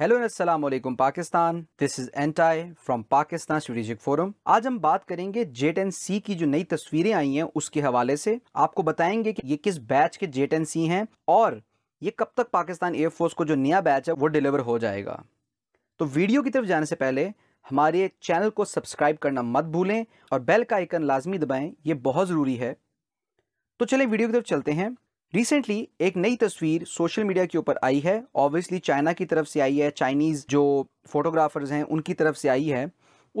hello वालेकुम Pakistan this is एंटाई from Pakistan strategic forum आज हम बात करेंगे जेट एन सी की जो नई तस्वीरें आई हैं उसके हवाले से आपको बताएंगे कि ये किस बैच के जेट एन सी हैं और ये कब तक पाकिस्तान एयरफोर्स को जो नया बैच है वो डिलीवर हो जाएगा तो वीडियो की तरफ जाने से पहले हमारे चैनल को सब्सक्राइब करना मत भूलें और बेल का आइकन लाजमी दबाएँ ये बहुत ज़रूरी है तो चलिए वीडियो की तरफ चलते हैं रिसेंटली एक नई तस्वीर सोशल मीडिया के ऊपर आई है ऑब्वियसली चाइना की तरफ से आई है चाइनीज़ जो फोटोग्राफर्स हैं उनकी तरफ से आई है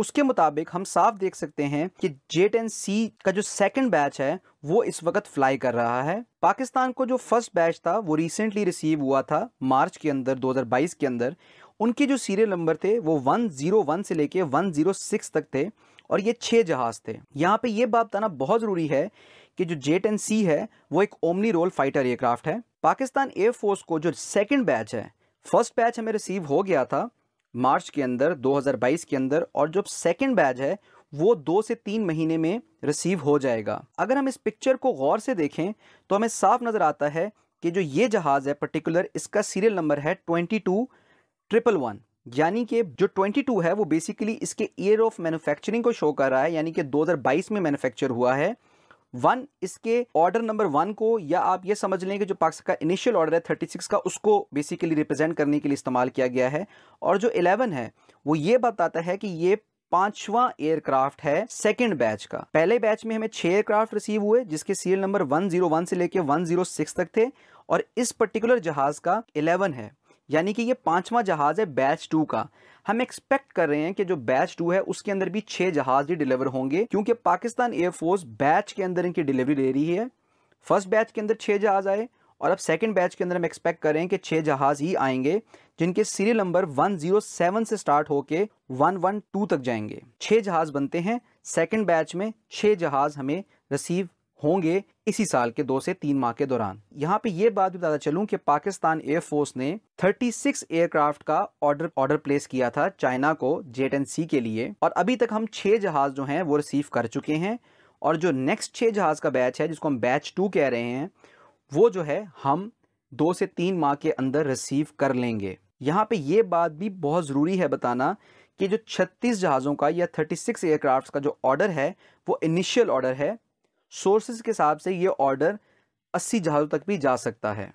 उसके मुताबिक हम साफ देख सकते हैं कि जे टेन सी का जो सेकंड बैच है वो इस वक्त फ्लाई कर रहा है पाकिस्तान को जो फर्स्ट बैच था वो रिसेंटली रिसीव हुआ था मार्च के अंदर 2022 के अंदर उनके जो सीरियल नंबर थे वो 101 से लेके 106 तक थे और ये छः जहाज़ थे यहाँ पे ये बात बताना बहुत ज़रूरी है कि जो जे टेन सी है वो एक ओमनी रोल फाइटर एयरक्राफ्ट है पाकिस्तान एयरफोर्स को जो सेकेंड बैच है फर्स्ट बैच हमें रिसीव हो गया था मार्च के अंदर 2022 के अंदर और जो सेकेंड बैच है वो दो से तीन महीने में रिसीव हो जाएगा अगर हम इस पिक्चर को गौर से देखें तो हमें साफ नज़र आता है कि जो ये जहाज़ है पर्टिकुलर इसका सीरियल नंबर है ट्वेंटी टू ट्रिपल वन यानी कि जो 22 है वो बेसिकली इसके ईयर ऑफ मैन्युफैक्चरिंग को शो कर रहा है यानी कि 2022 में मैन्युफैक्चर हुआ है वन इसके ऑर्डर नंबर वन को या आप ये समझ लें कि जो पाकिस्तान का इनिशियल ऑर्डर है थर्टी सिक्स का उसको बेसिकली रिप्रेजेंट करने के लिए इस्तेमाल किया गया है और जो इलेवन है वो ये बताता है कि ये पांचवा एयरक्राफ्ट है सेकंड बैच का पहले बैच में हमें छह एयरक्राफ्ट रिसीव हुए जिसके सीरियल नंबर वन से लेके सिक्स तक थे और इस पर्टिकुलर जहाज का इलेवन है यानी कि ये पांचवा जहाज़ है बैच टू का हम एक्सपेक्ट कर रहे हैं कि जो बैच टू है उसके अंदर भी छह जहाज़ ही डिलीवर होंगे क्योंकि पाकिस्तान एयरफोर्स बैच के अंदर इनकी डिलीवरी ले रही है फर्स्ट बैच के अंदर छह जहाज़ आए और अब सेकेंड बैच के अंदर हम एक्सपेक्ट कर रहे हैं कि छह जहाज़ ही आएंगे जिनके सीरियल नंबर 107 से स्टार्ट होके 112 तक जाएंगे छह जहाज़ बनते हैं सेकेंड बैच में छह जहाज़ हमें रिसीव होंगे इसी साल के दो से तीन माह के दौरान यहाँ पे ये बात भी बताता चलूँ कि पाकिस्तान एयरफोर्स ने 36 एयरक्राफ्ट का ऑर्डर ऑर्डर प्लेस किया था चाइना को जेट एन सी के लिए और अभी तक हम छह जहाज़ जो हैं वो रिसीव कर चुके हैं और जो नेक्स्ट छह जहाज़ का बैच है जिसको हम बैच टू कह रहे हैं वो जो है हम दो से तीन माह के अंदर रिसीव कर लेंगे यहाँ पे ये बात भी बहुत ज़रूरी है बताना कि जो 36 जहाज़ों का या 36 एयरक्राफ्ट्स का जो ऑर्डर है वो इनिशियल ऑर्डर है सोर्सेज के हिसाब से ये ऑर्डर 80 जहाज़ों तक भी जा सकता है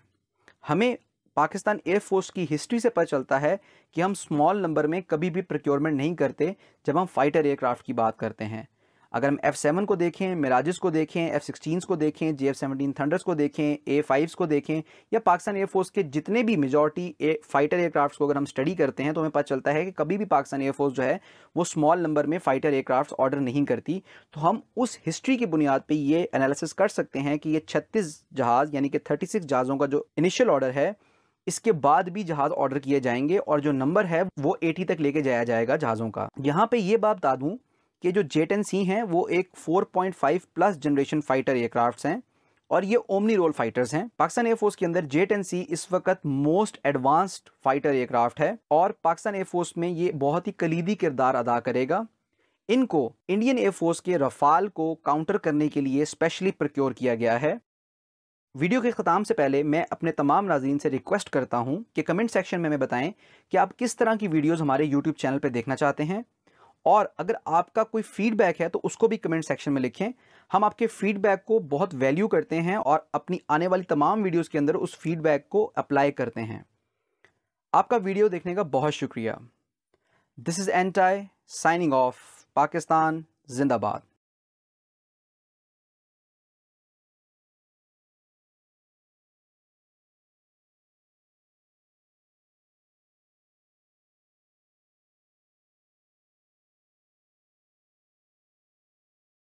हमें पाकिस्तान एयरफोर्स की हिस्ट्री से पता चलता है कि हम स्मॉल नंबर में कभी भी प्रोक्योरमेंट नहीं करते जब हम फाइटर एयरक्राफ्ट की बात करते हैं अगर हम एफ सेवन को देखें मिराजिस को देखें एफ सिक्सटीन को देखें जे एफ सेवनटीन थंडर्स को देखें ए फाइव्स को देखें या पाकिस्तान एयरफोर्स के जितने भी मेजोरिटी ए फाइटर एयरक्राफ्ट को अगर हम स्टडी करते हैं तो हमें पता चलता है कि कभी भी पाकिस्तान एयरफोर्स जो है वो स्मॉल नंबर में फाइटर एयरक्राफ्ट ऑर्डर नहीं करती तो हम उस हिस्ट्री की बुनियाद पर ये एनालिसिस कर सकते हैं कि ये छत्तीस जहाज़ यानी कि थर्टी सिक्स जहाज़ों का जो इनिशियल ऑर्डर है इसके बाद भी जहाज ऑर्डर किए जाएंगे और जो नंबर है वो 80 तक लेके जाया जाएगा जहाज़ों का यहाँ पे ये बात बता दूँ ये जो जेट एन सी हैं वो एक 4.5 प्लस जनरेशन फाइटर एयरक्राफ्ट हैं और ये ओमनी रोल फाइटर्स हैं पाकिस्तान एयरफोर्स के अंदर जेट एन सी इस वक्त मोस्ट एडवांस्ड फाइटर एयरक्राफ्ट है और पाकिस्तान एयरफोर्स में ये बहुत ही कलीदी किरदार अदा करेगा इनको इंडियन एयरफोर्स के रफाल को काउंटर करने के लिए स्पेशली प्रक्योर किया गया है वीडियो के ख़त्म से पहले मैं अपने तमाम नाजीन से रिक्वेस्ट करता हूं कि कमेंट सेक्शन में हमें बताएं कि आप किस तरह की वीडियोस हमारे यूट्यूब चैनल पर देखना चाहते हैं और अगर आपका कोई फीडबैक है तो उसको भी कमेंट सेक्शन में लिखें हम आपके फीडबैक को बहुत वैल्यू करते हैं और अपनी आने वाली तमाम वीडियोस के अंदर उस फीडबैक को अप्लाई करते हैं आपका वीडियो देखने का बहुत शुक्रिया दिस इज़ एंटाई साइनिंग ऑफ पाकिस्तान जिंदाबाद